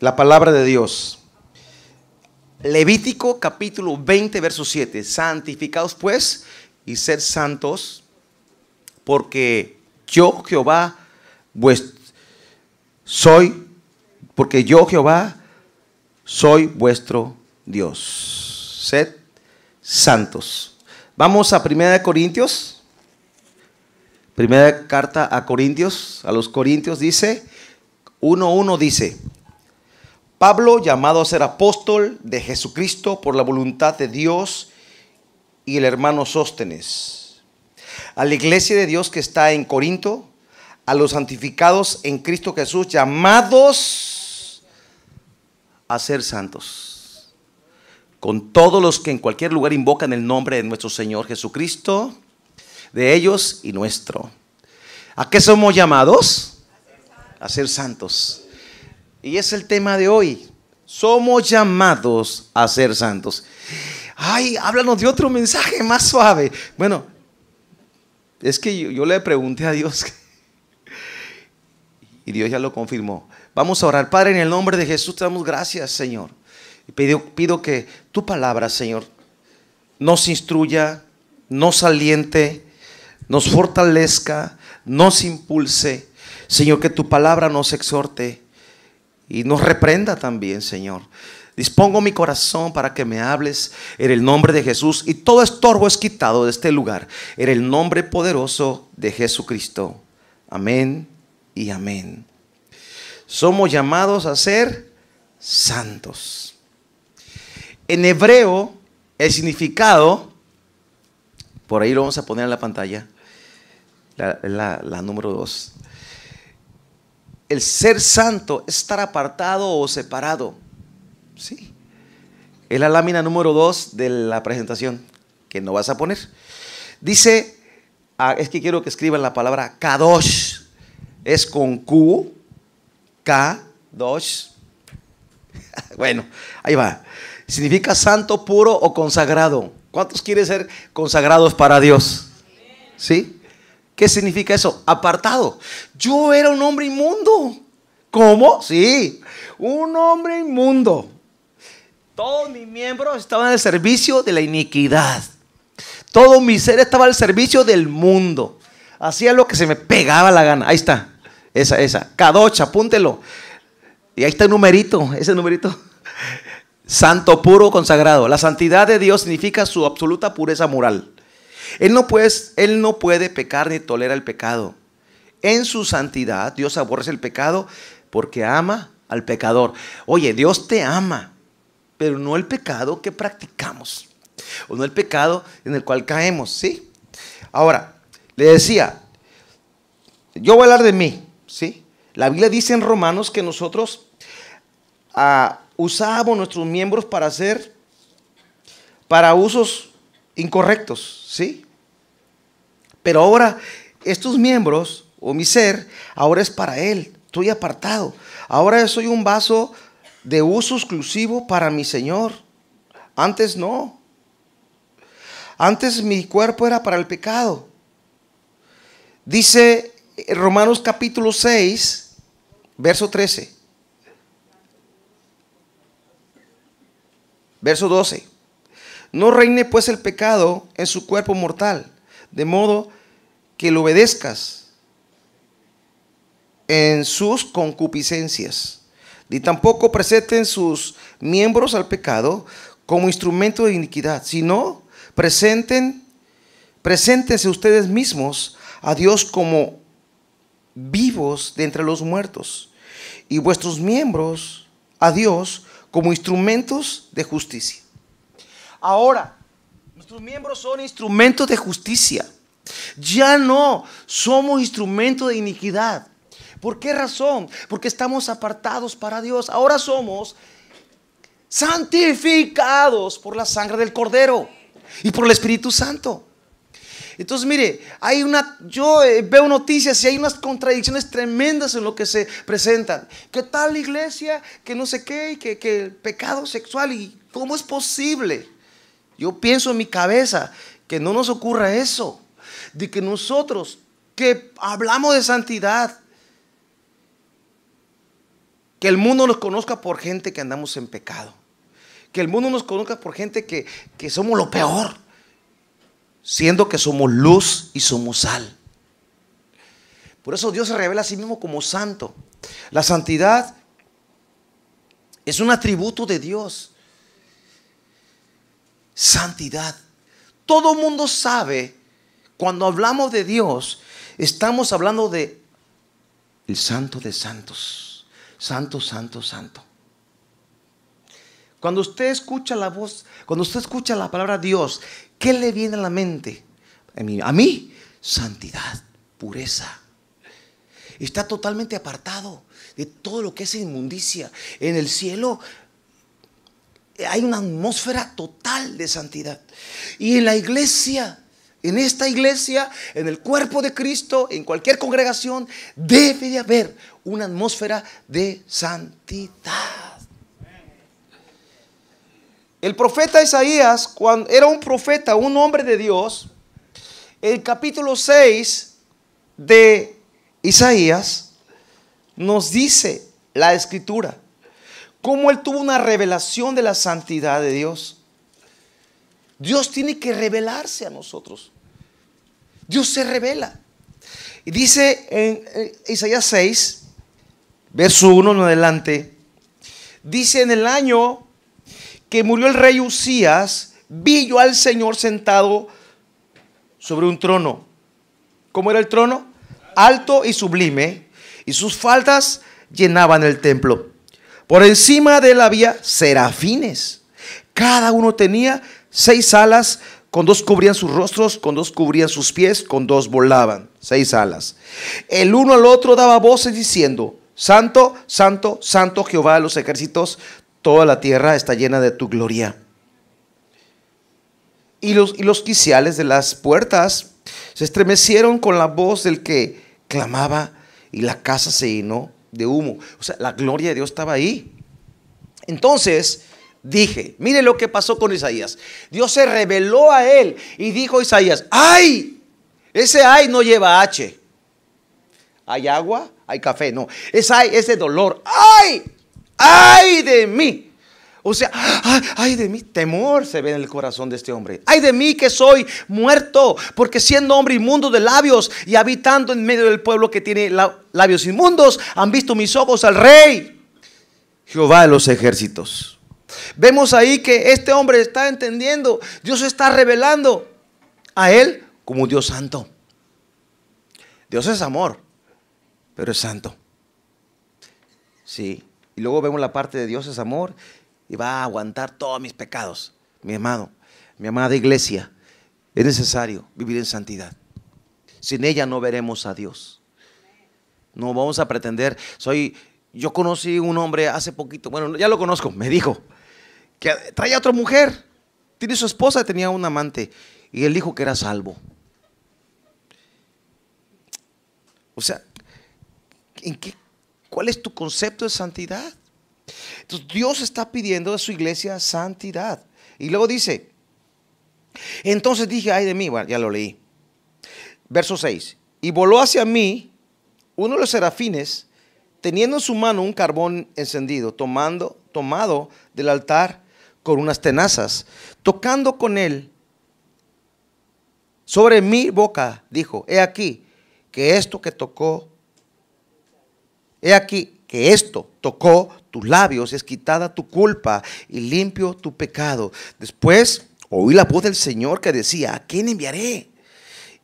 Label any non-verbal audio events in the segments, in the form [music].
la palabra de Dios. Levítico capítulo 20, verso 7. Santificados pues y sed santos, porque yo Jehová soy, porque yo Jehová soy vuestro Dios. Sed santos. Vamos a primera de Corintios. Primera carta a Corintios, a los Corintios dice, 1.1 dice, Pablo, llamado a ser apóstol de Jesucristo por la voluntad de Dios, y el hermano Sóstenes. A la iglesia de Dios que está en Corinto, a los santificados en Cristo Jesús, llamados a ser santos. Con todos los que en cualquier lugar invocan el nombre de nuestro Señor Jesucristo, de ellos y nuestro. ¿A qué somos llamados? A ser santos. Y es el tema de hoy. Somos llamados a ser santos. Ay, háblanos de otro mensaje más suave. Bueno, es que yo, le pregunté a Dios y Dios ya lo confirmó. Vamos a orar. Padre, en el nombre de Jesús te damos gracias, Señor. Y pido, pido que tu palabra, Señor, nos instruya, nos aliente, nos fortalezca, nos impulse. Señor, que tu palabra nos exhorte y nos reprenda también, Señor. Dispongo mi corazón para que me hables en el nombre de Jesús y todo estorbo es quitado de este lugar en el nombre poderoso de Jesucristo. Amén y amén. Somos llamados a ser santos. En hebreo, el significado, por ahí lo vamos a poner en la pantalla, la, la número dos el ser santo es estar apartado o separado. Sí. Es la lámina número dos de la presentación que no vas a poner. Dice, ah, es que quiero que escriban la palabra Kadosh. Es con Q, K, Dosh. [laughs] bueno, ahí va. Significa santo, puro o consagrado. ¿Cuántos quieren ser consagrados para Dios? ¿Sí? ¿Qué significa eso? Apartado. Yo era un hombre inmundo. ¿Cómo? Sí, un hombre inmundo. Todos mis miembros estaban al servicio de la iniquidad. Todo mi ser estaba al servicio del mundo. Hacía lo que se me pegaba la gana. Ahí está. Esa, esa. Cadocha, apúntelo. Y ahí está el numerito, ese numerito. Santo, puro, consagrado. La santidad de Dios significa su absoluta pureza moral. Él no, puede, él no puede pecar ni tolera el pecado. En su santidad, Dios aborrece el pecado porque ama al pecador. Oye, Dios te ama, pero no el pecado que practicamos, o no el pecado en el cual caemos, ¿sí? Ahora, le decía, yo voy a hablar de mí, ¿sí? La Biblia dice en Romanos que nosotros ah, usábamos nuestros miembros para hacer, para usos incorrectos, ¿sí? Pero ahora estos miembros o mi ser, ahora es para Él. Estoy apartado. Ahora soy un vaso de uso exclusivo para mi Señor. Antes no. Antes mi cuerpo era para el pecado. Dice Romanos capítulo 6, verso 13. Verso 12. No reine pues el pecado en su cuerpo mortal, de modo que lo obedezcas en sus concupiscencias, ni tampoco presenten sus miembros al pecado como instrumento de iniquidad, sino presenten, preséntense ustedes mismos a Dios como vivos de entre los muertos y vuestros miembros a Dios como instrumentos de justicia. Ahora, nuestros miembros son instrumentos de justicia. Ya no somos instrumento de iniquidad. ¿Por qué razón? Porque estamos apartados para Dios. Ahora somos santificados por la sangre del Cordero y por el Espíritu Santo. Entonces, mire, hay una, yo eh, veo noticias y hay unas contradicciones tremendas en lo que se presentan. ¿Qué tal la iglesia? Que no sé qué, que, que pecado sexual y cómo es posible. Yo pienso en mi cabeza que no nos ocurra eso de que nosotros que hablamos de santidad, que el mundo nos conozca por gente que andamos en pecado. Que el mundo nos conozca por gente que, que somos lo peor. Siendo que somos luz y somos sal. Por eso Dios se revela a sí mismo como santo. La santidad es un atributo de Dios. Santidad. Todo mundo sabe cuando hablamos de Dios, estamos hablando de el santo de santos. Santo, santo, santo. Cuando usted escucha la voz, cuando usted escucha la palabra Dios, ¿qué le viene a la mente? A mí, a mí santidad, pureza. Está totalmente apartado de todo lo que es inmundicia. En el cielo eh, hay una atmósfera total de santidad. Y en la iglesia en esta iglesia, en el cuerpo de Cristo, en cualquier congregación, debe de haber una atmósfera de santidad. El profeta Isaías, cuando era un profeta, un hombre de Dios, el capítulo 6 de Isaías nos dice la escritura, cómo él tuvo una revelación de la santidad de Dios. Dios tiene que revelarse a nosotros. Dios se revela. Y dice en eh, Isaías 6, verso 1 en adelante, dice en el año que murió el rey Usías, vi yo al Señor sentado sobre un trono. ¿Cómo era el trono? Alto y sublime, y sus faldas llenaban el templo. Por encima de él había serafines. Cada uno tenía Seis alas, con dos cubrían sus rostros, con dos cubrían sus pies, con dos volaban. Seis alas. El uno al otro daba voces diciendo, Santo, Santo, Santo Jehová de los ejércitos, toda la tierra está llena de tu gloria. Y los, y los quiciales de las puertas se estremecieron con la voz del que clamaba y la casa se llenó de humo. O sea, la gloria de Dios estaba ahí. Entonces, dije. Mire lo que pasó con Isaías. Dios se reveló a él y dijo a Isaías, ay, ese ay no lleva H. Hay agua, hay café, no. Es ay, ese dolor, ay, ay de mí. O sea, ay, de mí, temor se ve en el corazón de este hombre. Ay de mí que soy muerto, porque siendo hombre inmundo de labios y habitando en medio del pueblo que tiene labios inmundos, han visto mis ojos al rey, Jehová de los ejércitos. Vemos ahí que este hombre está entendiendo, Dios está revelando a él como Dios santo. Dios es amor, pero es santo. Sí. Y luego vemos la parte de Dios es amor y va a aguantar todos mis pecados. Mi amado, mi amada iglesia, es necesario vivir en santidad. Sin ella no veremos a Dios. No vamos a pretender, soy, yo conocí un hombre hace poquito, bueno, ya lo conozco, me dijo, que traía otra mujer. Tiene su esposa, tenía un amante. Y él dijo que era salvo. O sea, ¿en ¿cuál es tu concepto de santidad? Entonces Dios está pidiendo a su iglesia santidad. Y luego dice, entonces dije, ay de mí, bueno, ya lo leí. Verso 6, y voló hacia mí uno de los serafines, teniendo en su mano un carbón encendido, tomando, tomado del altar con unas tenazas, tocando con él sobre mi boca, dijo, he aquí que esto que tocó, he aquí que esto tocó tus labios, es quitada tu culpa y limpio tu pecado. Después oí la voz del Señor que decía, ¿a quién enviaré?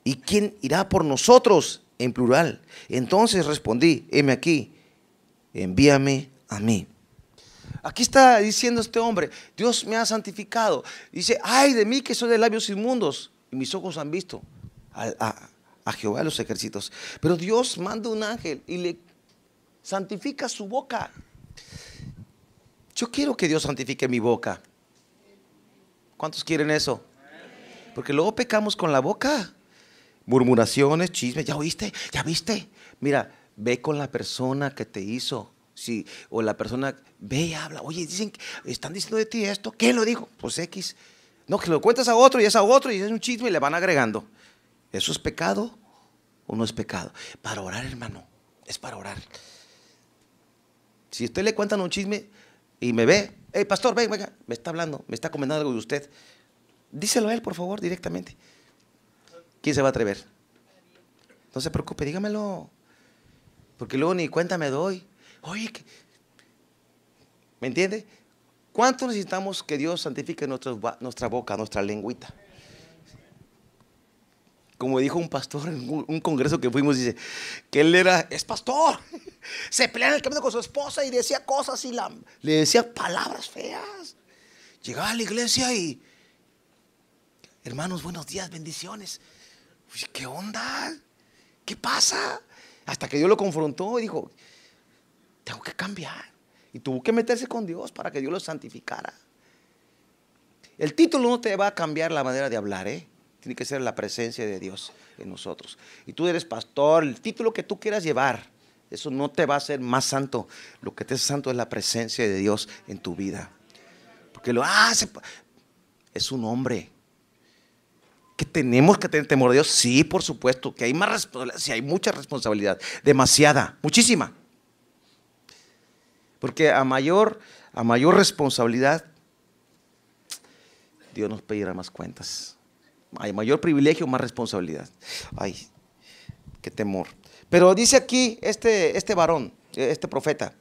¿Y quién irá por nosotros? En plural. Entonces respondí, heme aquí, envíame a mí. Aquí está diciendo este hombre, Dios me ha santificado. Dice, ay de mí que soy de labios inmundos. Y mis ojos han visto a, a Jehová los ejércitos. Pero Dios manda un ángel y le santifica su boca. Yo quiero que Dios santifique mi boca. ¿Cuántos quieren eso? Porque luego pecamos con la boca. Murmuraciones, chismes, ¿ya oíste? ¿Ya viste? Mira, ve con la persona que te hizo o la persona ve y habla, oye, dicen, están diciendo de ti esto, ¿qué lo dijo? Pues X. No, que lo cuentas a otro y es a otro y es un chisme y le van agregando. ¿Eso es pecado o no es pecado? Para orar, hermano, es para orar. Si usted le cuentan un chisme y me ve, hey, pastor, ven, venga, me está hablando, me está comentando algo de usted, díselo a él, por favor, directamente. ¿Quién se va a atrever? No se preocupe, dígamelo. Porque luego ni cuenta me doy. Oye, ¿me entiende? ¿Cuánto necesitamos que Dios santifique nuestra, boca, nuestra lengüita? Como dijo un pastor en un congreso que fuimos, dice que él era, es pastor, [laughs] se peleaba en el camino con su esposa y decía cosas y le decía palabras feas. Llegaba a la iglesia y, hermanos, buenos días, bendiciones. Pues, ¿Qué onda? ¿Qué pasa? Hasta que Dios lo confrontó y dijo, tengo que cambiar. Y tuvo que meterse con Dios para que Dios lo santificara. El título no te va a cambiar la manera de hablar, ¿eh? Tiene que ser la presencia de Dios en nosotros. Y tú eres pastor, el título que tú quieras llevar, eso no te va a hacer más santo. Lo que te hace santo es la presencia de Dios en tu vida. Porque lo hace. Es un hombre. Que tenemos que tener temor de Dios. Sí, por supuesto. Que hay más si sí, hay mucha responsabilidad. Demasiada. Muchísima. Porque a mayor, a mayor responsabilidad, Dios nos pedirá más cuentas. Hay mayor privilegio, más responsabilidad. Ay, qué temor. Pero dice aquí este, este varón, este profeta,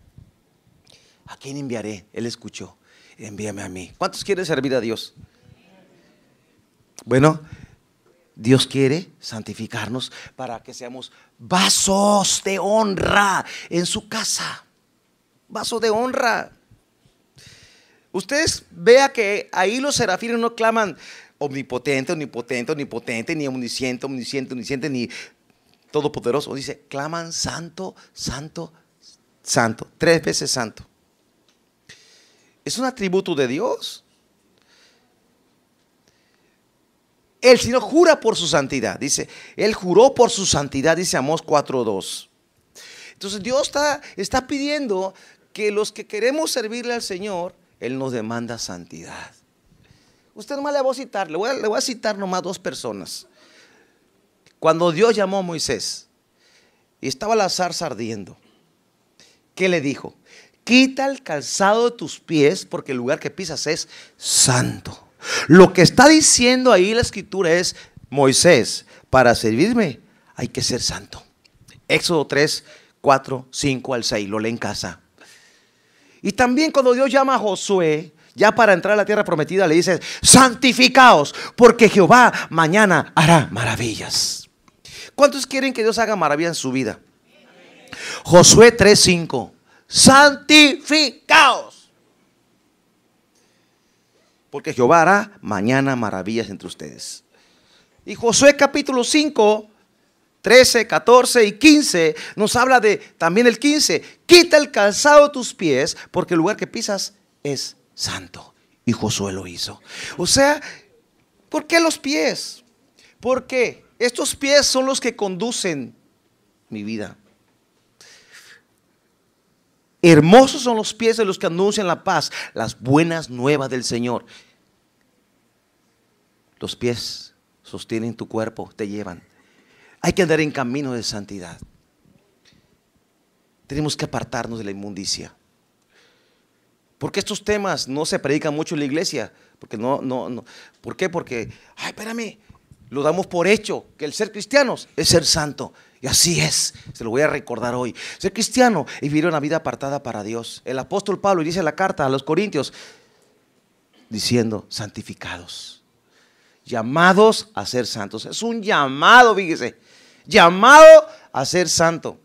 ¿a quién enviaré? Él escuchó, envíame a mí. ¿Cuántos quieren servir a Dios? Bueno, Dios quiere santificarnos para que seamos vasos de honra en su casa vaso de honra. Ustedes vea que ahí los serafines no claman omnipotente, omnipotente, omnipotente, ni omnisciente, omnisciente, omnisciente, ni todopoderoso. Dice, claman santo, santo, santo, tres veces santo. Es un atributo de Dios. El no jura por su santidad, dice. Él juró por su santidad, dice Amós 4.2. Entonces Dios está, está pidiendo que los que queremos servirle al Señor, Él nos demanda santidad. Usted nomás le voy a citar, le voy a, citar nomás dos personas. Cuando Dios llamó a Moisés y estaba la zarza ardiendo, ¿qué le dijo? Quita el calzado de tus pies porque el lugar que pisas es santo. Lo que está diciendo ahí la escritura es, Moisés, para servirme hay que ser santo. Éxodo 3, 4, 5 al 6, lo lee en casa. Y también cuando Dios llama a Josué, ya para entrar a la tierra prometida, le dice, santificaos, porque Jehová mañana hará maravillas. ¿Cuántos quieren que Dios haga maravillas en su vida? Josué 3:5, santificaos. Porque Jehová hará mañana maravillas entre ustedes. Y Josué capítulo 5, 13, 14 y 15 nos habla de también el 15. Quita el calzado de tus pies porque el lugar que pisas es santo. Y Josué lo hizo. O sea, ¿por qué los pies? Porque estos pies son los que conducen mi vida. Hermosos son los pies de los que anuncian la paz, las buenas nuevas del Señor. Los pies sostienen tu cuerpo, te llevan. Hay que andar en camino de santidad. Tenemos que apartarnos de la inmundicia. Porque estos temas no se predican mucho en la iglesia. Porque no, no, no. ¿Por qué? Porque, ay, espérame, lo damos por hecho, que el ser cristianos es ser santo. Y así es, se lo voy a recordar hoy. Ser cristiano y vivir una vida apartada para Dios. El apóstol Pablo en la carta a los Corintios diciendo, santificados, llamados a ser santos. Es un llamado, fíjese llamado a ser santo.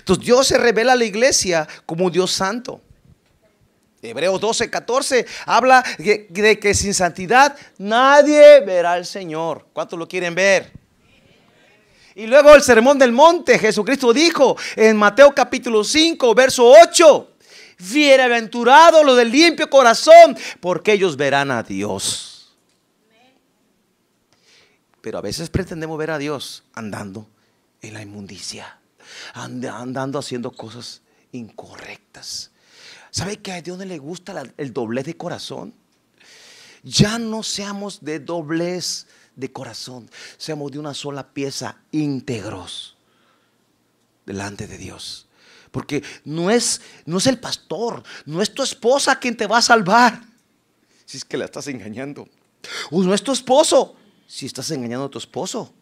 Entonces Dios se revela a la iglesia como Dios santo. Hebreos 12, 14 habla de, que sin santidad nadie verá al Señor. ¿Cuántos lo quieren ver? Y luego el sermón del monte, Jesucristo dijo en Mateo capítulo 5, verso 8, bienaventurado los del limpio corazón, porque ellos verán a Dios. Pero a veces pretendemos ver a Dios andando en la inmundicia, andando haciendo cosas incorrectas. ¿Sabe que a Dios no le gusta el doblez de corazón? Ya no seamos de doblez de corazón, seamos de una sola pieza, íntegros delante de Dios. Porque no es, no es el pastor, no es tu esposa quien te va a salvar. Si es que la estás engañando. O no es tu esposo si estás engañando a tu esposo.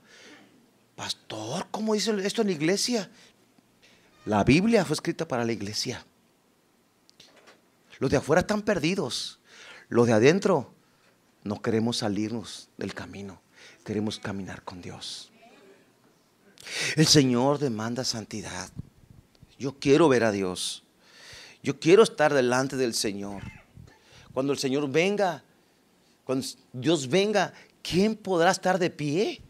Pastor, ¿cómo dice esto en la iglesia? La Biblia fue escrita para la iglesia. Los de afuera están perdidos. Los de adentro no queremos salirnos del camino. Queremos caminar con Dios. El Señor demanda santidad. Yo quiero ver a Dios. Yo quiero estar delante del Señor. Cuando el Señor venga, cuando Dios venga ¿quién podrá estar de pie?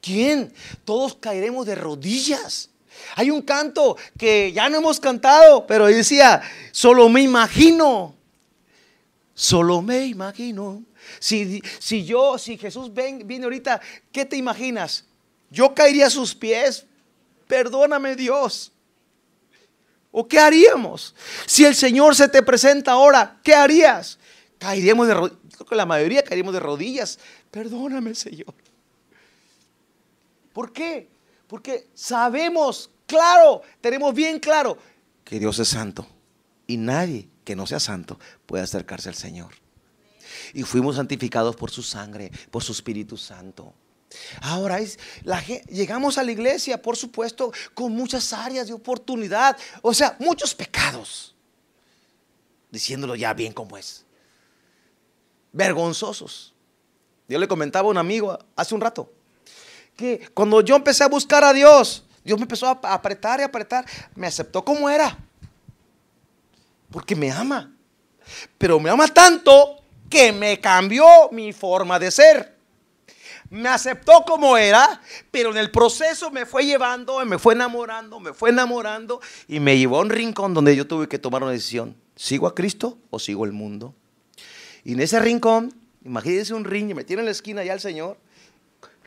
¿Quién? Todos caeremos de rodillas. Hay un canto que ya no hemos cantado, pero decía, solo me imagino, solo me imagino. Si, si yo, si Jesús viene ahorita, ¿qué te imaginas? Yo caería a sus pies, perdóname Dios. ¿O qué haríamos? Si el Señor se te presenta ahora, ¿qué harías? Caeríamos de rodillas que la mayoría caímos de rodillas. Perdóname, Señor. ¿Por qué? Porque sabemos, claro, tenemos bien claro que Dios es santo y nadie que no sea santo puede acercarse al Señor. Y fuimos santificados por su sangre, por su Espíritu Santo. Ahora es, llegamos a la iglesia, por supuesto, con muchas áreas de oportunidad, o sea, muchos pecados, diciéndolo ya bien como es vergonzosos. Yo le comentaba a un amigo hace un rato que cuando yo empecé a buscar a Dios, Dios me empezó a apretar y apretar. Me aceptó como era. Porque me ama. Pero me ama tanto que me cambió mi forma de ser. Me aceptó como era, pero en el proceso me fue llevando, me fue enamorando, me fue enamorando y me llevó a un rincón donde yo tuve que tomar una decisión. ¿Sigo a Cristo o sigo el mundo? Y en ese rincón, imagínense un riñón, me tiene en la esquina ya el Señor,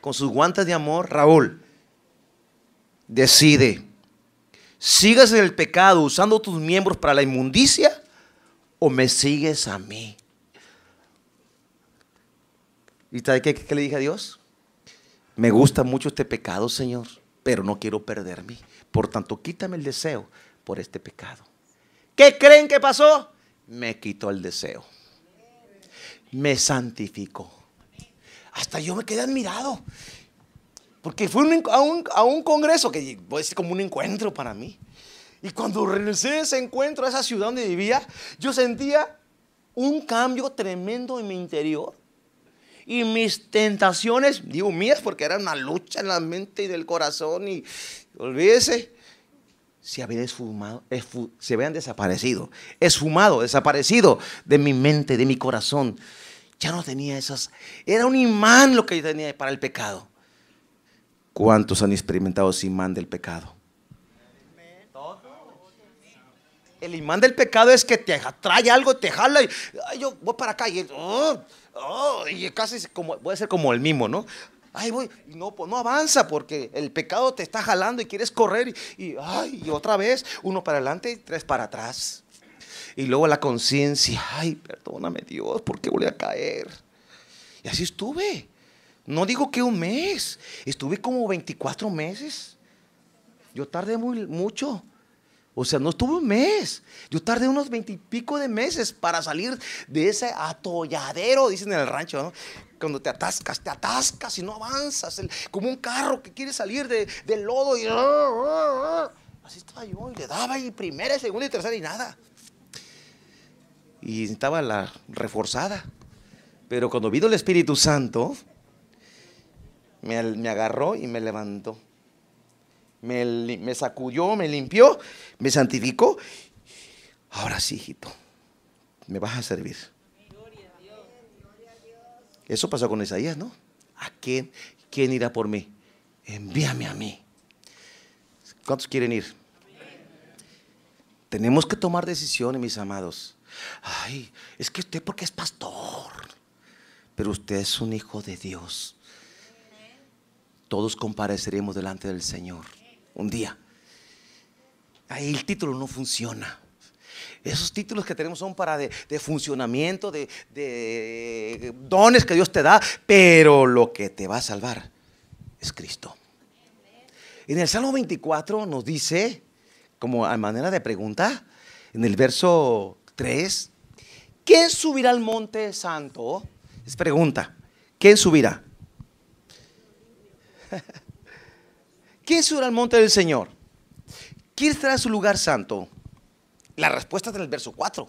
con sus guantes de amor, Raúl, decide, ¿sigas en el pecado usando tus miembros para la inmundicia o me sigues a mí? ¿Y qué, qué le dije a Dios? Me gusta mucho este pecado, Señor, pero no quiero perderme. Por tanto, quítame el deseo por este pecado. ¿Qué creen que pasó? Me quitó el deseo me santificó. Hasta yo me quedé admirado. Porque fue a, un, congreso que voy a como un encuentro para mí. Y cuando regresé a ese encuentro a esa ciudad donde vivía, yo sentía un cambio tremendo en mi interior. Y mis tentaciones, digo mías, porque era una lucha en la mente y del corazón. Y olvídese, se habían, esfumado, se habían desaparecido, esfumado, desaparecido de mi mente, de mi corazón. Ya no tenía esas. Era un imán lo que yo tenía para el pecado. ¿Cuántos han experimentado ese imán del pecado? El imán del pecado es que te atrae algo, te jala y yo voy para acá oh, oh, y, casi como, voy a ser como el mismo, ¿no? ay, voy, no, pues, no avanza porque el pecado te está jalando y quieres correr y, ay, y otra vez, uno para adelante y tres para atrás. Y luego la conciencia, ay, perdóname Dios, ¿por qué volví a caer? Y así estuve. No digo que un mes, estuve como 24 meses. Yo tardé muy, mucho. O sea, no estuve un mes. Yo tardé unos veintipico de meses para salir de ese atolladero, dicen en el rancho, ¿no? cuando te atascas, te atascas y no avanzas, como un carro que quiere salir del lodo y... Ah, ah, ah. Así estaba yo y le daba y primera, segunda y tercera y nada. Y estaba la reforzada. Pero cuando vino el Espíritu Santo, me, agarró y me levantó. Me, me sacudió, me limpió, me santificó. Ahora sí, hijito, me vas a servir. Eso pasó con Isaías, ¿no? ¿A quién, quién irá por mí? Envíame a mí. ¿Cuántos quieren ir? Tenemos que tomar decisiones, mis amados. Ay, es que usted porque es pastor, pero usted es un hijo de Dios. Todos compareceremos delante del Señor un día. Ahí el título no funciona. Esos títulos que tenemos son para de, funcionamiento, de, de eh, dones que Dios te da, pero lo que te va a salvar es Cristo. En el Salmo 24 nos dice, como a manera de pregunta, en el verso 3, ¿quién subirá al monte santo? Es pregunta, ¿quién subirá? [laughs] ¿Quién subirá al monte del Señor? ¿Quién estará en su lugar santo? La respuesta está en el verso 4.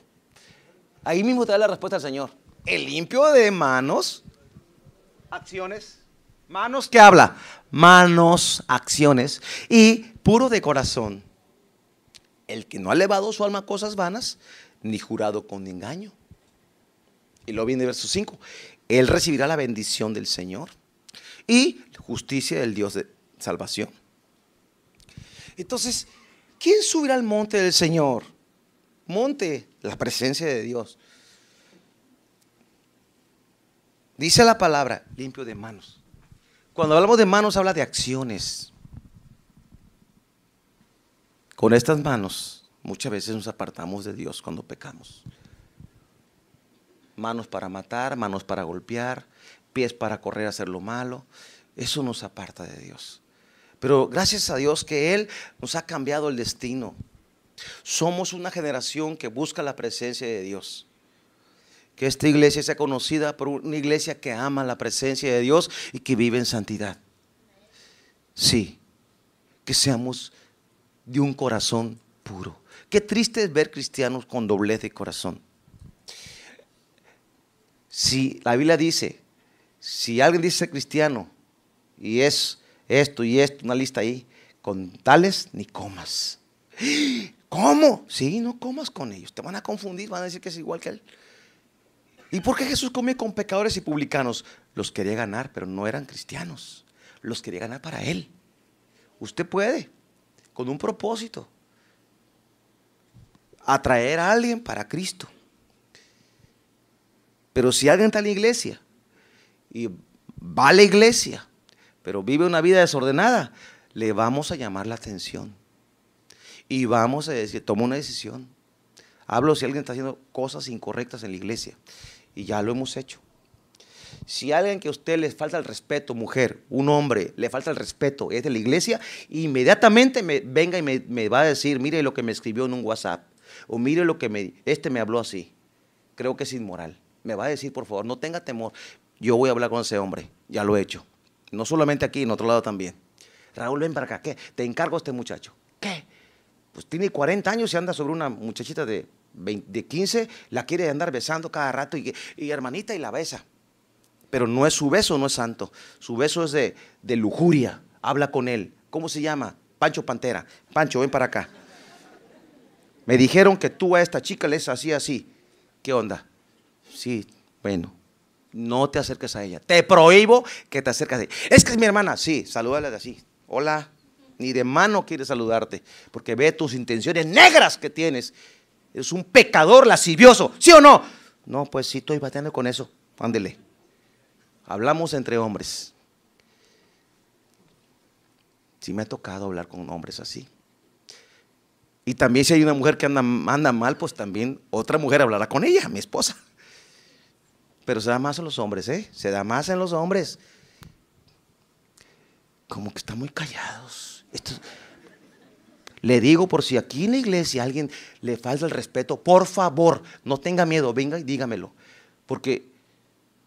Ahí mismo te da la respuesta del Señor. El limpio de manos, acciones, manos que habla, manos, acciones, y puro de corazón. El que no ha elevado su alma a cosas vanas, ni jurado con engaño. Y luego viene el verso 5. Él recibirá la bendición del Señor y justicia del Dios de salvación. Entonces, ¿quién subirá al monte del Señor? monte, la presencia de Dios. Dice la palabra, limpio de manos. Cuando hablamos de manos, habla de acciones. Con estas manos, muchas veces nos apartamos de Dios cuando pecamos. Manos para matar, manos para golpear, pies para correr a hacer lo malo. Eso nos aparta de Dios. Pero gracias a Dios que Él nos ha cambiado el destino. Somos una generación que busca la presencia de Dios. Que esta iglesia sea conocida por una iglesia que ama la presencia de Dios y que vive en santidad. Sí, que seamos de un corazón puro. Qué triste es ver cristianos con doblez de corazón. Si la Biblia dice, si alguien dice cristiano y es esto y esto, una lista ahí, con tales ni comas. ¿Cómo? Sí, no comas con ellos. Te van a confundir, van a decir que es igual que él. ¿Y por qué Jesús comía con pecadores y publicanos? Los quería ganar, pero no eran cristianos. Los quería ganar para él. Usted puede, con un propósito, atraer a alguien para Cristo. Pero si alguien está en la iglesia y va a la iglesia, pero vive una vida desordenada, le vamos a llamar la atención y vamos a decir, toma una decisión. Hablo si alguien está haciendo cosas incorrectas en la iglesia y ya lo hemos hecho. Si alguien que a usted le falta el respeto, mujer, un hombre, le falta el respeto, es de la iglesia, inmediatamente me, venga y me, va a decir, mire lo que me escribió en un WhatsApp, o mire lo que me, este me habló así, creo que es inmoral. Me va a decir, por favor, no tenga temor, yo voy a hablar con ese hombre, ya lo he hecho. No solamente aquí, en otro lado también. Raúl, ven para acá, ¿qué? Te encargo a este muchacho pues tiene 40 años y anda sobre una muchachita de, 15, la quiere andar besando cada rato y, hermanita y la besa. Pero no es su beso, no es santo. Su beso es de, lujuria. Habla con él. ¿Cómo se llama? Pancho Pantera. Pancho, ven para acá. Me dijeron que tú a esta chica le es así. así. ¿Qué onda? Sí, bueno, no te acerques a ella. Te prohíbo que te acerques a ella. Es que es mi hermana. Sí, salúdala de así. Hola ni de mano quiere saludarte, porque ve tus intenciones negras que tienes. Es un pecador lascivioso, ¿sí o no? No, pues sí, estoy bateando con eso. Ándele. Hablamos entre hombres. Sí me ha tocado hablar con hombres así. Y también si hay una mujer que anda, anda mal, pues también otra mujer hablará con ella, mi esposa. Pero se da más en los hombres, ¿eh? Se da más en los hombres. Como que están muy callados le digo por si aquí en la iglesia alguien le falta el respeto, por favor, no tenga miedo, venga y dígamelo. Porque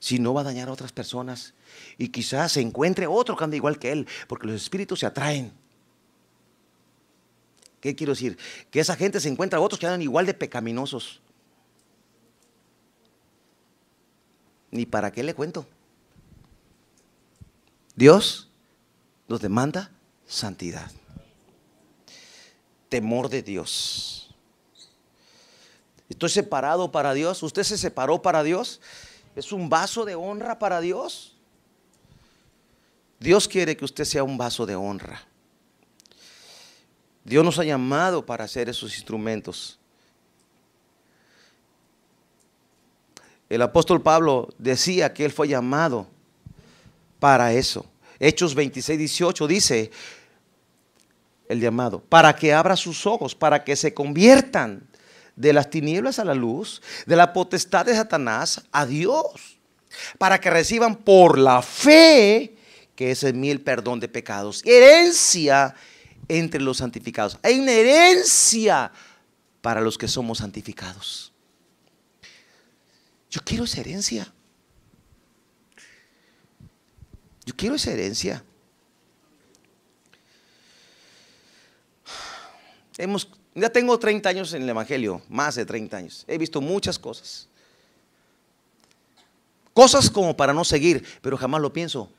si no va a dañar a otras personas y quizás se encuentre otro que anda igual que él, porque los espíritus se atraen. ¿Qué quiero decir? Que esa gente se encuentra a otros que andan igual de pecaminosos. Ni para qué le cuento. Dios nos demanda santidad. Temor de Dios. Estoy separado para Dios. Usted se separó para Dios. Es un vaso de honra para Dios. Dios quiere que usted sea un vaso de honra. Dios nos ha llamado para ser esos instrumentos. El apóstol Pablo decía que él fue llamado para eso. Hechos 26, 18 dice, el llamado, para que abra sus ojos, para que se conviertan de las tinieblas a la luz, de la potestad de Satanás a Dios, para que reciban por la fe, que es el mí el perdón de pecados, herencia entre los santificados. Hay una herencia para los que somos santificados. Yo quiero esa herencia. Yo quiero esa herencia. ya tengo 30 años en el Evangelio, más de 30 años. He visto muchas cosas. Cosas como para no seguir, pero jamás lo pienso,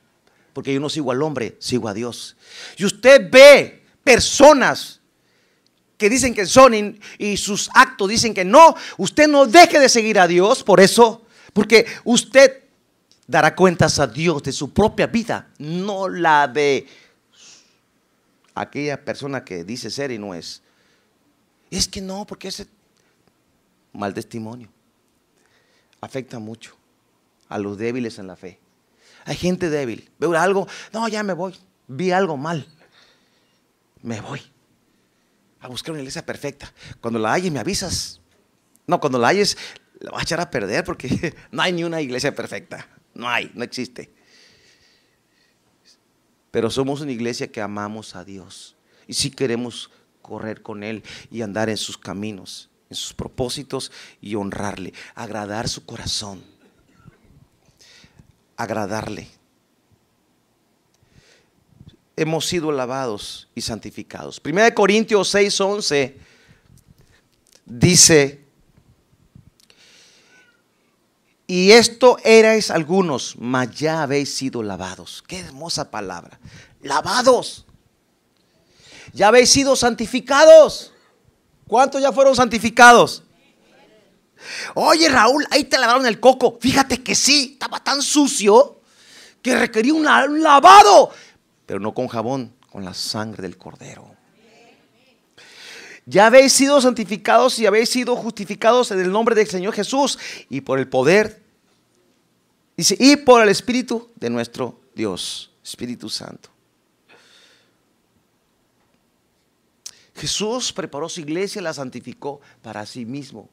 porque yo no sigo al hombre, sigo a Dios. Y usted ve personas que dicen que son y sus actos dicen que no, usted no deje de seguir a Dios por eso, porque usted dará cuentas a Dios de su propia vida, no la de aquella persona que dice ser y no es. Es que no, porque ese mal testimonio afecta mucho a los débiles en la fe. Hay gente débil. Veo algo, no, ya me voy. Vi algo mal. Me voy a buscar una iglesia perfecta. Cuando la halles, me avisas. No, cuando la halles, la vas a echar a perder porque [laughs] no hay ni una iglesia perfecta. No hay, no existe. Pero somos una iglesia que amamos a Dios y si queremos correr con Él y andar en sus caminos, en sus propósitos y honrarle, agradar su corazón, agradarle. Hemos sido lavados y santificados. Primera de Corintios 6:11 dice, y esto erais algunos, mas ya habéis sido lavados. Qué hermosa palabra. Lavados ya habéis sido santificados. ¿Cuántos ya fueron santificados? Oye Raúl, ahí te lavaron el coco. Fíjate que sí, estaba tan sucio que requería un lavado, pero no con jabón, con la sangre del cordero. Ya habéis sido santificados y habéis sido justificados en el nombre del Señor Jesús y por el poder, y por el Espíritu de nuestro Dios, Espíritu Santo. Jesús preparó su iglesia, la santificó para sí mismo.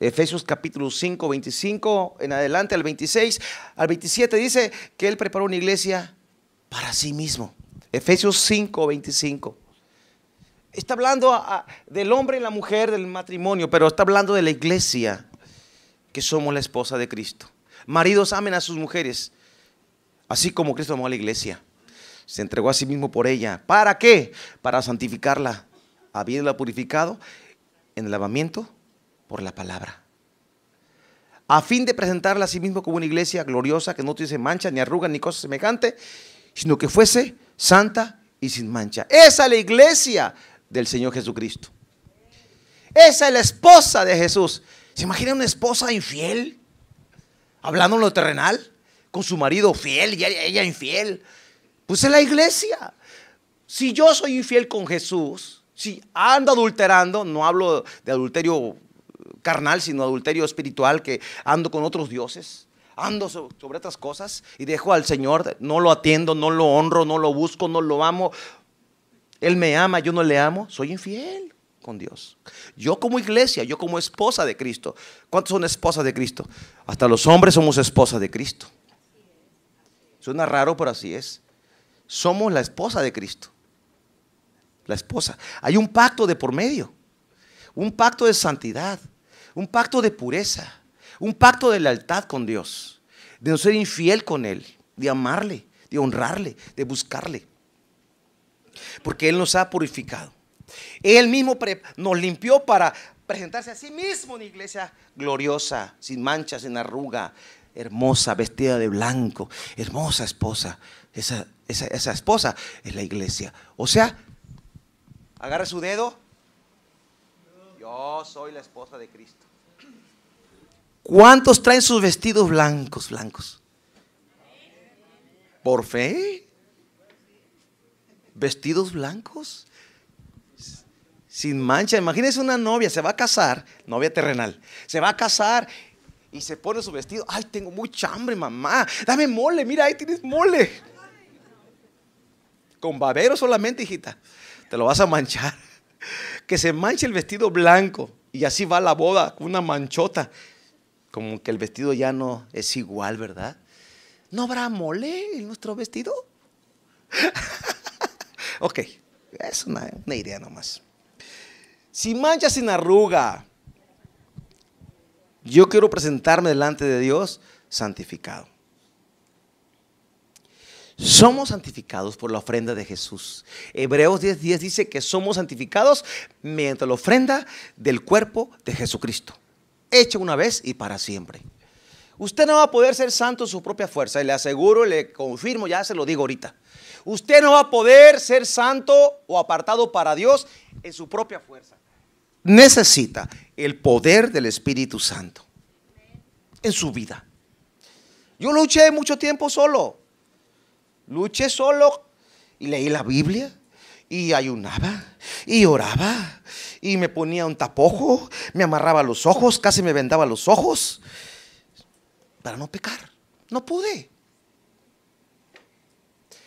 Efesios capítulo 5, 25, en adelante al 26, al 27 dice que Él preparó una iglesia para sí mismo. Efesios 5, 25. Está hablando del hombre y la mujer, del matrimonio, pero está hablando de la iglesia, que somos la esposa de Cristo. Maridos amen a sus mujeres, así como Cristo amó a la iglesia. Se entregó a sí mismo por ella. ¿Para qué? Para santificarla, habiéndola purificado en el lavamiento por la palabra. A fin de presentarla a sí mismo como una iglesia gloriosa que no tuviese mancha, ni arruga, ni cosa semejante, sino que fuese santa y sin mancha. Esa es la iglesia del Señor Jesucristo. Esa es la esposa de Jesús. ¿Se imagina una esposa infiel? Hablando en lo terrenal, con su marido fiel y ella infiel. Pues es la iglesia. Si yo soy infiel con Jesús, si ando adulterando, no hablo de adulterio carnal, sino adulterio espiritual, que ando con otros dioses, ando sobre otras cosas y dejo al Señor, no lo atiendo, no lo honro, no lo busco, no lo amo. Él me ama, yo no le amo, soy infiel con Dios. Yo como iglesia, yo como esposa de Cristo. ¿Cuántos son esposas de Cristo? Hasta los hombres somos esposas de Cristo. Suena raro, pero así es. Somos la esposa de Cristo la esposa. Hay un pacto de por medio, un pacto de santidad, un pacto de pureza, un pacto de lealtad con Dios, de no ser infiel con Él, de amarle, de honrarle, de buscarle. Porque Él nos ha purificado. Él mismo nos limpió para presentarse a sí mismo una iglesia gloriosa, sin manchas, sin arruga, hermosa, vestida de blanco, hermosa esposa. Esa, esa, esa esposa es la iglesia. O sea, ¿Agarra su dedo. Yo soy la esposa de Cristo. ¿Cuántos traen sus vestidos blancos, blancos? ¿Por fe? ¿Vestidos blancos? Sin mancha. Imagínense una novia, se va a casar, novia terrenal, se va a casar y se pone su vestido. Ay, tengo mucha hambre, mamá. Dame mole, mira, ahí tienes mole. Con babero solamente, hijita te lo vas a manchar. [laughs] Que se manche el vestido blanco y así va la boda, con una manchota. Como que el vestido ya no es igual, ¿verdad? ¿No habrá mole en nuestro vestido? [laughs] ok, es una, idea nomás. Si mancha sin arruga, yo quiero presentarme delante de Dios santificado somos santificados por la ofrenda de Jesús. Hebreos 10:10 dice que somos santificados mediante la ofrenda del cuerpo de Jesucristo, hecha una vez y para siempre. Usted no va a poder ser santo en su propia fuerza, y le aseguro, le confirmo, ya se lo digo ahorita. Usted no va a poder ser santo o apartado para Dios en su propia fuerza. Necesita el poder del Espíritu Santo en su vida. Yo luché mucho tiempo solo. Luché solo y leí la Biblia y ayunaba y oraba y me ponía un tapojo, me amarraba los ojos, casi me vendaba los ojos para no pecar. No pude.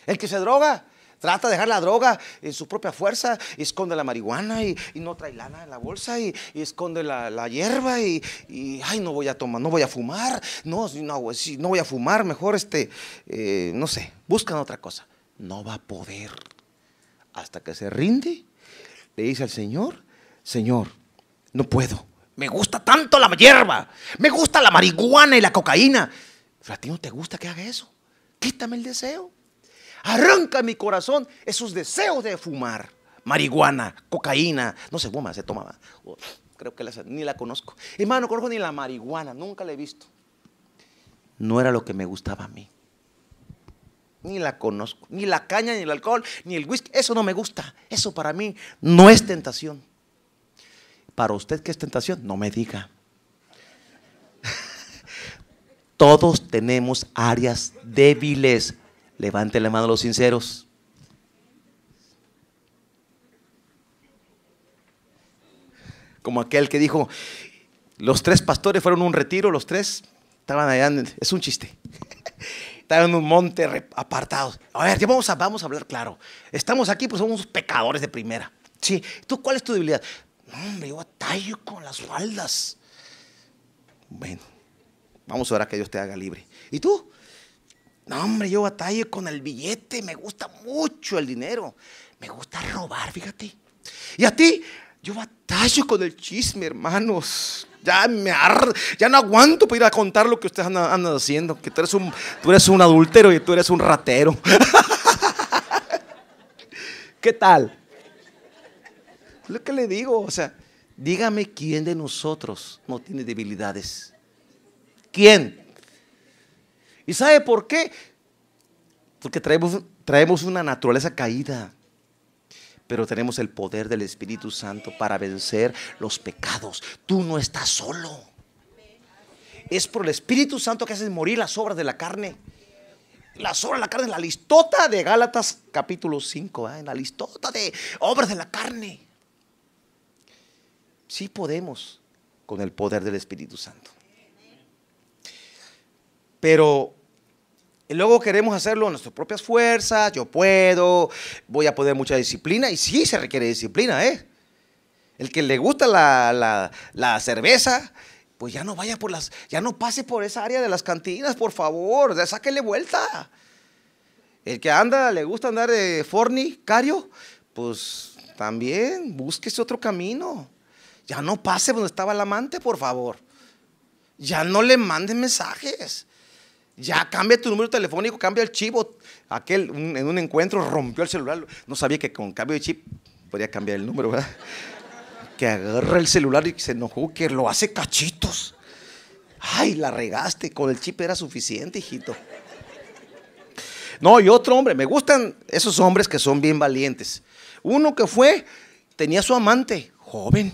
El que se droga Trata de dejar la droga en su propia fuerza, y esconde la marihuana y, no trae lana en la bolsa y, esconde la, hierba y, ay, no voy a tomar, no voy a fumar, no, no, no voy a fumar, mejor este, eh, no sé, buscan otra cosa. No va a poder. Hasta que se rinde, le dice al Señor, Señor, no puedo. Me gusta tanto la hierba, me gusta la marihuana y la cocaína. Pero ti no te gusta que haga eso. Quítame el deseo. Arranca mi corazón esos deseos de fumar. Marihuana, cocaína. No se fuma, se tomaba. creo que ni la conozco. Hermano, no conozco ni la marihuana, nunca la he visto. No era lo que me gustaba a mí. Ni la conozco. Ni la caña, ni el alcohol, ni el whisky. Eso no me gusta. Eso para mí no es tentación. Para usted, ¿qué es tentación? No me diga. [laughs] Todos tenemos áreas débiles. Levante la mano a los sinceros. Como aquel que dijo, los tres pastores fueron un retiro, los tres estaban allá, es un chiste. [laughs] Estaban en un monte apartados. A ver, ya vamos a, vamos a hablar claro. Estamos aquí, pues somos pecadores de primera. Sí, ¿tú cuál es tu debilidad? hombre, yo batallo con las faldas. Bueno, vamos a a que Dios te haga libre. ¿Y tú? No, hombre, yo batallo con el billete, me gusta mucho el dinero, me gusta robar, fíjate. Y a ti, yo batallo con el chisme, hermanos. Ya me ya no aguanto para ir a contar lo que ustedes andan, haciendo, que tú eres, un, tú eres un adultero y tú eres un ratero. [laughs] ¿Qué tal? Lo que le digo, o sea, dígame quién de nosotros no tiene debilidades. ¿Quién? ¿Y sabe por qué? Porque traemos, traemos una naturaleza caída pero tenemos el poder del Espíritu Santo para vencer los pecados. Tú no estás solo. Es por el Espíritu Santo que haces morir las obras de la carne. Las obras de la carne, la listota de Gálatas capítulo 5, En ¿eh? la listota de obras de la carne. Sí podemos con el poder del Espíritu Santo. Pero luego queremos hacerlo en nuestras propias fuerzas, yo puedo, voy a poner mucha disciplina, y sí se requiere disciplina, ¿eh? El que le gusta la, cerveza, pues ya no vaya por las, ya no pase por esa área de las cantinas, por favor, sáquele vuelta. El que anda, le gusta andar de cario, pues también búsquese otro camino. Ya no pase donde estaba el amante, por favor. Ya no le manden mensajes. Ya, cambia tu número telefónico, cambia el chip. Aquel en un encuentro rompió el celular. No sabía que con cambio de chip podía cambiar el número, ¿verdad? Que agarra el celular y se enojó, que lo hace cachitos. Ay, la regaste, con el chip era suficiente, hijito. No, y otro hombre, me gustan esos hombres que son bien valientes. Uno que fue, tenía su amante, joven.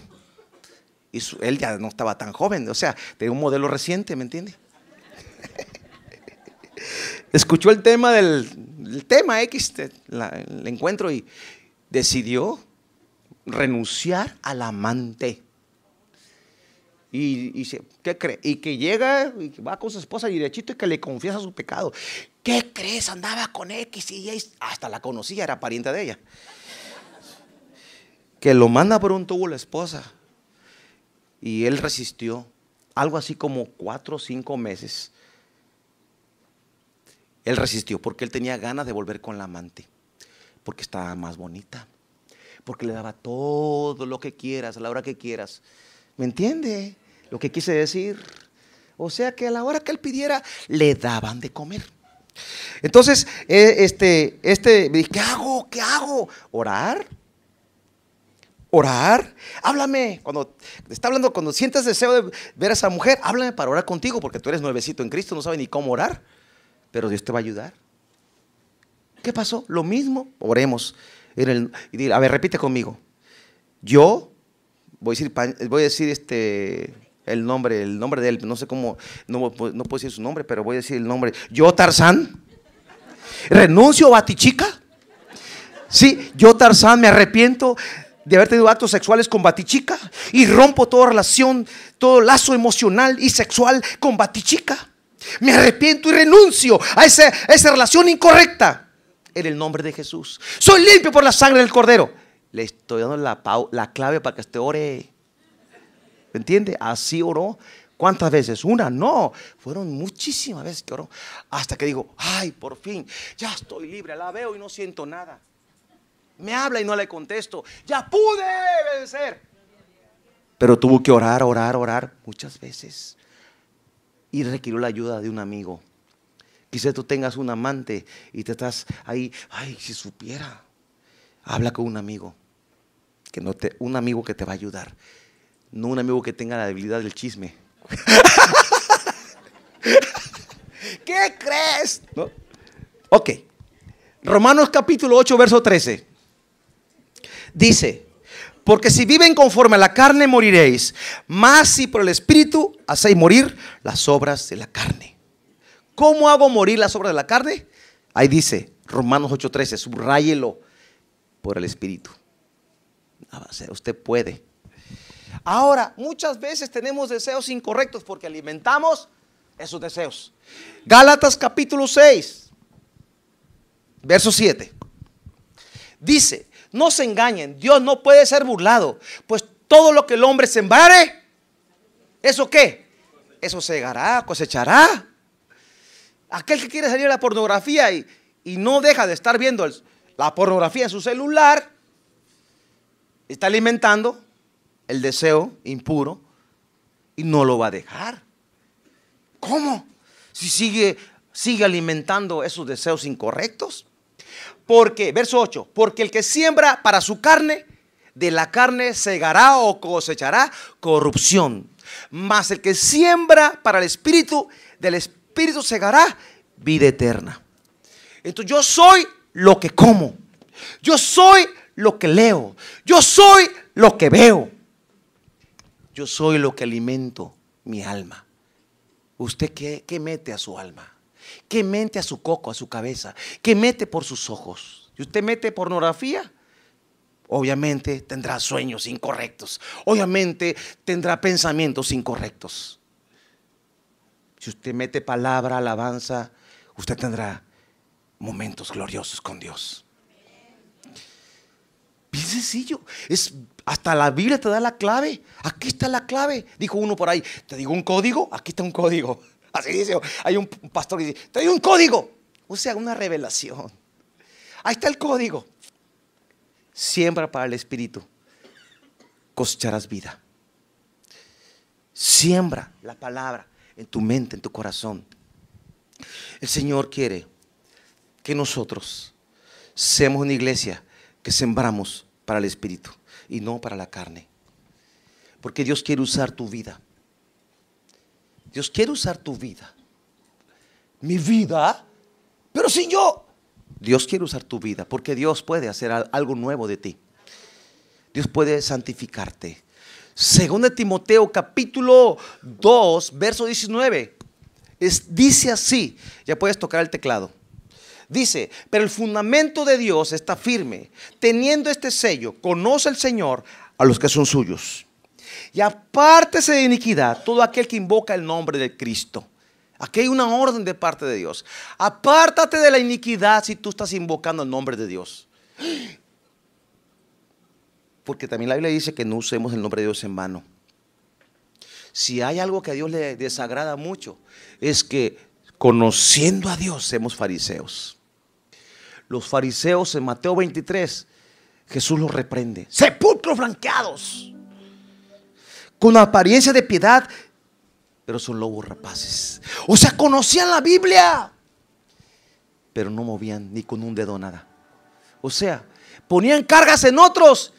Y él ya no estaba tan joven, o sea, tenía un modelo reciente, ¿me entiendes? [laughs] escuchó el tema del tema X, el encuentro, y decidió renunciar al amante. Y, y, que llega, y va con su esposa derechito y que le confiesa su pecado. ¿Qué crees? Andaba con X y Y. Hasta la conocía, era pariente de ella. Que lo manda por un tubo la esposa. Y él resistió algo así como cuatro o cinco meses. Él resistió porque él tenía ganas de volver con la amante, porque estaba más bonita, porque le daba todo lo que quieras, a la hora que quieras. ¿Me entiende lo que quise decir? O sea que a la hora que él pidiera, le daban de comer. Entonces, eh, este, este, me dije, ¿qué hago? ¿Qué hago? ¿Orar? ¿Orar? Háblame. Cuando está hablando, cuando sientas deseo de ver a esa mujer, háblame para orar contigo, porque tú eres nuevecito en Cristo, no sabes ni cómo orar pero Dios te va a ayudar. ¿Qué pasó? Lo mismo, oremos. el, a ver, repite conmigo. Yo voy a decir, voy a decir este, el nombre, el nombre de él, no sé cómo, no, no puedo decir su nombre, pero voy a decir el nombre. Yo, Tarzán, renuncio a Batichica. Sí, yo, Tarzán, me arrepiento de haber tenido actos sexuales con Batichica y rompo toda relación, todo lazo emocional y sexual con Batichica. Me arrepiento y renuncio a esa, relación incorrecta. En el nombre de Jesús. Soy limpio por la sangre del Cordero. Le estoy dando la, la clave para que usted ore. ¿Me entiende? Así oró. ¿Cuántas veces? Una, no. Fueron muchísimas veces que oró. Hasta que digo, ay, por fin, ya estoy libre, la veo y no siento nada. Me habla y no le contesto. Ya pude vencer. Pero tuvo que orar, orar, orar muchas veces y requirió la ayuda de un amigo. Quizás tú tengas un amante y te estás ahí, ay, si supiera. Habla con un amigo, que no te, un amigo que te va a ayudar, no un amigo que tenga la debilidad del chisme. [laughs] ¿Qué crees? Ok. Romanos capítulo 8, verso 13. Dice, porque si viven conforme a la carne moriréis, más si por el Espíritu hacéis morir las obras de la carne. ¿Cómo hago morir las obras de la carne? Ahí dice Romanos 8:13, subrayelo por el Espíritu. Eh, usted puede. Ahora, muchas veces tenemos deseos incorrectos porque alimentamos esos deseos. Gálatas capítulo 6, verso 7. Dice, no se engañen, Dios no puede ser burlado, pues todo lo que el hombre sembrare, ¿eso qué? Eso segará, cosechará. Aquel que quiere salir a la pornografía y, y no deja de estar viendo la pornografía en su celular, está alimentando el deseo impuro y no lo va a dejar. ¿Cómo? Si sigue, sigue alimentando esos deseos incorrectos. Porque, verso 8, porque el que siembra para su carne, de la carne segará o cosechará corrupción. Mas el que siembra para el espíritu, del espíritu segará vida eterna. Entonces yo soy lo que como. Yo soy lo que leo. Yo soy lo que veo. Yo soy lo que alimento mi alma. ¿Usted qué, qué mete a su alma? que mente a su coco, a su cabeza, que mete por sus ojos. Si usted mete pornografía, obviamente tendrá sueños incorrectos, obviamente tendrá pensamientos incorrectos. Si usted mete palabra, alabanza, usted tendrá momentos gloriosos con Dios. Bien sencillo, es hasta la Biblia te da la clave. Aquí está la clave. Dijo uno por ahí, te digo un código, aquí está un código hay un pastor que dice, doy un código. O sea, una revelación. Ahí está el código. Siembra para el Espíritu. Cosecharás vida. Siembra la palabra en tu mente, en tu corazón. El Señor quiere que nosotros seamos una iglesia que sembramos para el Espíritu y no para la carne. Porque Dios quiere usar tu vida. Dios quiere usar tu vida. Mi vida, pero si yo. Dios quiere usar tu vida porque Dios puede hacer algo nuevo de ti. Dios puede santificarte. Según de Timoteo capítulo 2, verso 19, es, dice así, ya puedes tocar el teclado. Dice, pero el fundamento de Dios está firme, teniendo este sello, conoce el Señor a los que son suyos. Y apártese de iniquidad todo aquel que invoca el nombre de Cristo. Aquí hay una orden de parte de Dios. Apártate de la iniquidad si tú estás invocando el nombre de Dios. Porque también la Biblia dice que no usemos el nombre de Dios en vano. Si hay algo que a Dios le desagrada mucho, es que conociendo a Dios somos fariseos. Los fariseos en Mateo 23, Jesús los reprende. Sepulcros blanqueados con apariencia de piedad, pero son lobos rapaces. O sea, conocían la Biblia, pero no movían ni con un dedo nada. O sea, ponían cargas en otros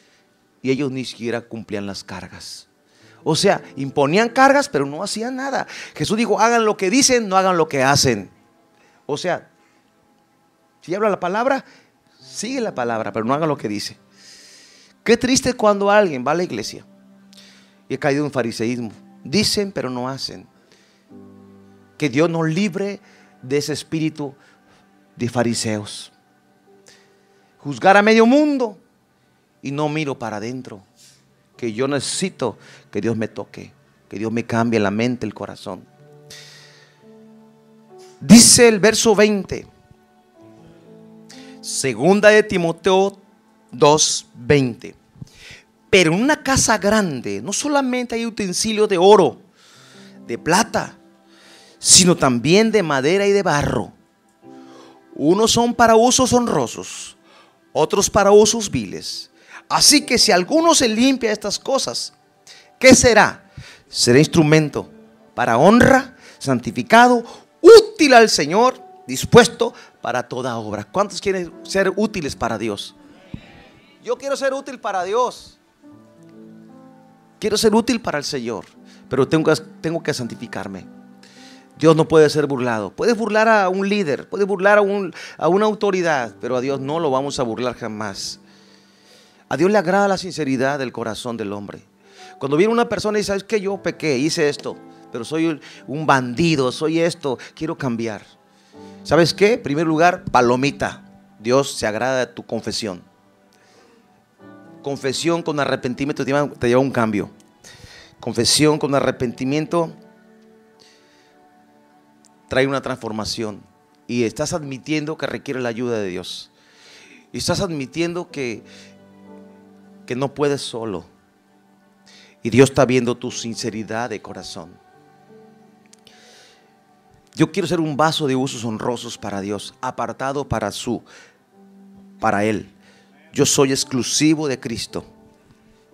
y ellos ni siquiera cumplían las cargas. O sea, imponían cargas, pero no hacían nada. Jesús dijo, hagan lo que dicen, no hagan lo que hacen. O sea, si habla la palabra, sigue la palabra, pero no hagan lo que dice. Qué triste cuando alguien va a la iglesia y he caído en fariseísmo. Dicen, pero no hacen. Que Dios nos libre de ese espíritu de fariseos. Juzgar a medio mundo y no miro para adentro. Que yo necesito que Dios me toque, que Dios me cambie la mente, el corazón. Dice el verso 20. Segunda de Timoteo 2:20. Pero en una casa grande no solamente hay utensilios de oro, de plata, sino también de madera y de barro. Unos son para usos honrosos, otros para usos viles. Así que si alguno se limpia estas cosas, ¿qué será? Será instrumento para honra, santificado, útil al Señor, dispuesto para toda obra. ¿Cuántos quieren ser útiles para Dios? Yo quiero ser útil para Dios. Quiero ser útil para el Señor, pero tengo que, tengo que santificarme. Dios no puede ser burlado. Puedes burlar a un líder, puedes burlar a, a una autoridad, pero a Dios no lo vamos a burlar jamás. A Dios le agrada la sinceridad del corazón del hombre. Cuando viene una persona y dice, ¿sabes que Yo pequé, hice esto, pero soy un bandido, soy esto, quiero cambiar. ¿Sabes qué? En primer lugar, palomita. Dios se agrada de tu confesión. Confesión con arrepentimiento te lleva, a un cambio. Confesión con arrepentimiento trae una transformación. Y estás admitiendo que requiere la ayuda de Dios. Y estás admitiendo que, que no puedes solo. Y Dios está viendo tu sinceridad de corazón. Yo quiero ser un vaso de usos honrosos para Dios, apartado para su, para Él. Yo soy exclusivo de Cristo.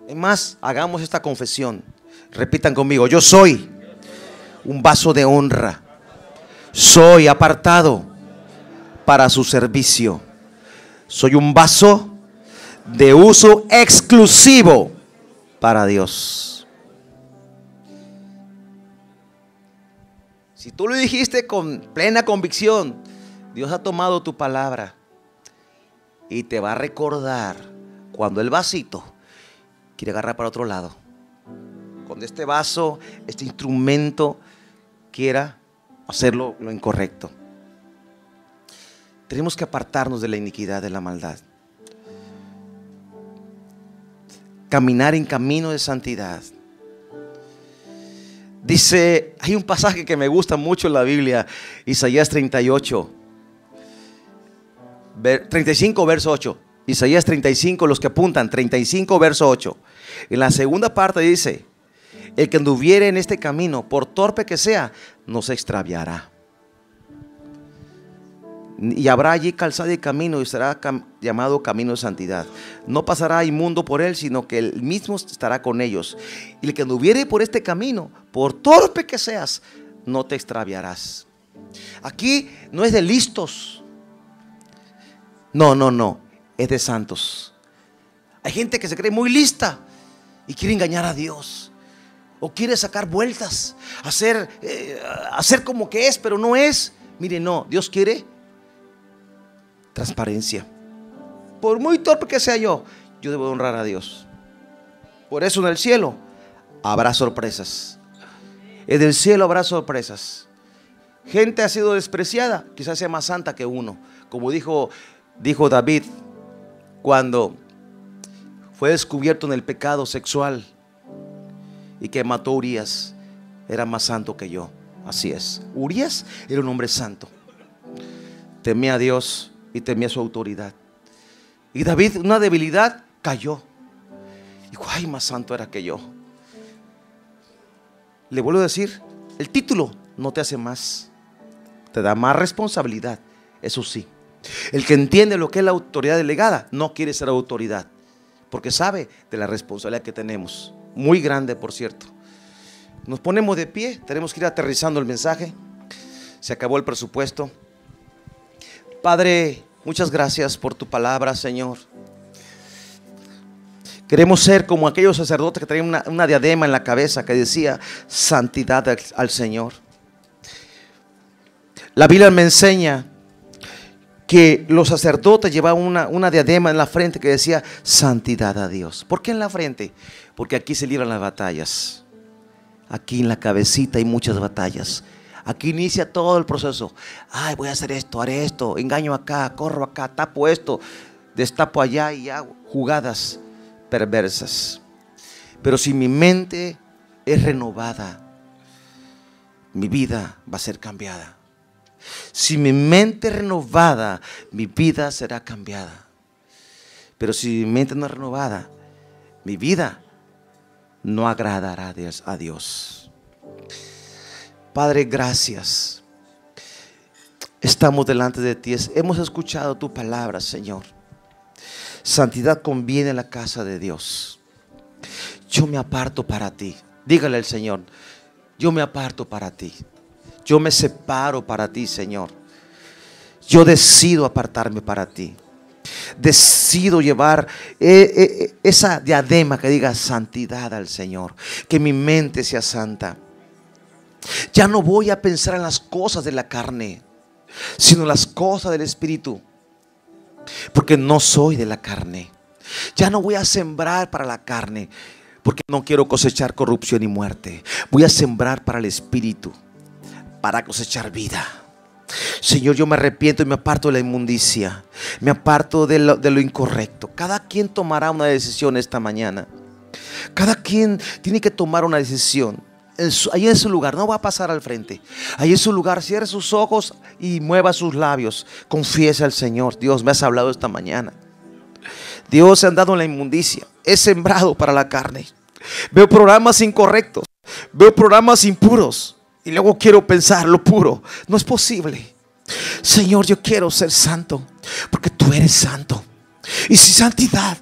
Es más, hagamos esta confesión. Repitan conmigo, yo soy un vaso de honra. Soy apartado para su servicio. Soy un vaso de uso exclusivo para Dios. Si tú lo dijiste con plena convicción, Dios ha tomado tu palabra y te va a recordar cuando el vasito quiere agarrar para otro lado. Cuando este vaso, este instrumento quiera hacerlo lo incorrecto. Tenemos que apartarnos de la iniquidad, de la maldad. Caminar en camino de santidad. Dice, hay un pasaje que me gusta mucho en la Biblia, Isaías 38. 35, verso 8. Isaías 35, los que apuntan, 35, verso 8. En la segunda parte dice, el que anduviere en este camino, por torpe que sea, no se extraviará. Y habrá allí calzada y camino y será llamado camino de santidad. No pasará inmundo por él, sino que él mismo estará con ellos. Y el que anduviere por este camino, por torpe que seas, no te extraviarás. Aquí no es de listos, no, no, no. Es de santos. Hay gente que se cree muy lista y quiere engañar a Dios. O quiere sacar vueltas, hacer, eh, hacer como que es, pero no es. Mire, no, Dios quiere transparencia. Por muy torpe que sea yo, yo debo honrar a Dios. Por eso en el cielo habrá sorpresas. En el cielo habrá sorpresas. Gente ha sido despreciada, quizás sea más santa que uno. Como dijo dijo David cuando fue descubierto en el pecado sexual y que mató a Urias, era más santo que yo. Así es. Urias era un hombre santo. Temía a Dios y temía su autoridad. Y David, una debilidad, cayó. Dijo, ay, más santo era que yo. Le vuelvo a decir, el título no te hace más. Te da más responsabilidad, eso sí. El que entiende lo que es la autoridad delegada no quiere ser autoridad, porque sabe de la responsabilidad que tenemos. Muy grande, por cierto. Nos ponemos de pie, tenemos que ir aterrizando el mensaje. Se acabó el presupuesto. Padre, muchas gracias por tu palabra, Señor. Queremos ser como aquellos sacerdotes que traían una, diadema en la cabeza que decía santidad al, al Señor. La Biblia me enseña que los sacerdotes llevaban una, una, diadema en la frente que decía santidad a Dios. ¿Por qué en la frente? Porque aquí se libran las batallas. Aquí en la cabecita hay muchas batallas. Aquí inicia todo el proceso. Ay, voy a hacer esto, haré esto, engaño acá, corro acá, tapo esto, destapo allá y hago jugadas perversas. Pero si mi mente es renovada, mi vida va a ser cambiada. Si mi mente es renovada, mi vida será cambiada. Pero si mi mente no es renovada, mi vida no agradará a Dios. Padre, gracias. Estamos delante de ti. Hemos escuchado tu palabra, Señor. Santidad conviene en la casa de Dios. Yo me aparto para ti. Dígale al Señor, yo me aparto para ti. Yo me separo para ti, Señor. Yo decido apartarme para ti. Decido llevar eh, eh, eh, esa diadema que diga santidad al Señor. Que mi mente sea santa. Ya no voy a pensar en las cosas de la carne, sino en las cosas del Espíritu. Porque no soy de la carne. Ya no voy a sembrar para la carne, porque no quiero cosechar corrupción y muerte. Voy a sembrar para el Espíritu para cosechar vida. Señor, yo me arrepiento y me aparto de la inmundicia. Me aparto de lo, incorrecto. Cada quien tomará una decisión esta mañana. Cada quien tiene que tomar una decisión. En ahí en su lugar, no va a pasar al frente. Ahí en su lugar, cierre sus ojos y mueva sus labios. Confiesa al Señor. Dios, me has hablado esta mañana. Dios se ha dado en la inmundicia. He sembrado para la carne. Veo programas incorrectos. Veo programas impuros y luego quiero pensar lo puro. No es posible. Señor, yo quiero ser santo porque tú eres santo. Y sin santidad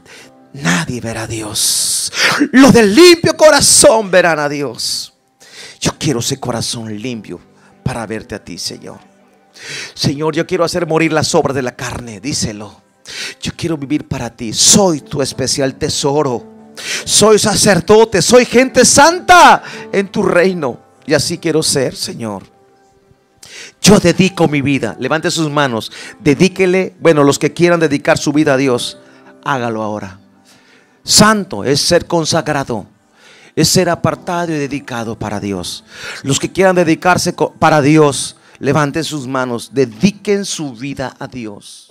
nadie verá a Dios. Los del limpio corazón verán a Dios. Yo quiero ese corazón limpio para verte a ti, Señor. Señor, yo quiero hacer morir las obras de la carne, díselo. Yo quiero vivir para ti. Soy tu especial tesoro. Soy sacerdote, soy gente santa en tu reino. Y así quiero ser, Señor. Yo dedico mi vida. Levante sus manos. Dedíquele. Bueno, los que quieran dedicar su vida a Dios, hágalo ahora. Santo es ser consagrado. Es ser apartado y dedicado para Dios. Los que quieran dedicarse para Dios, levanten sus manos. Dediquen su vida a Dios.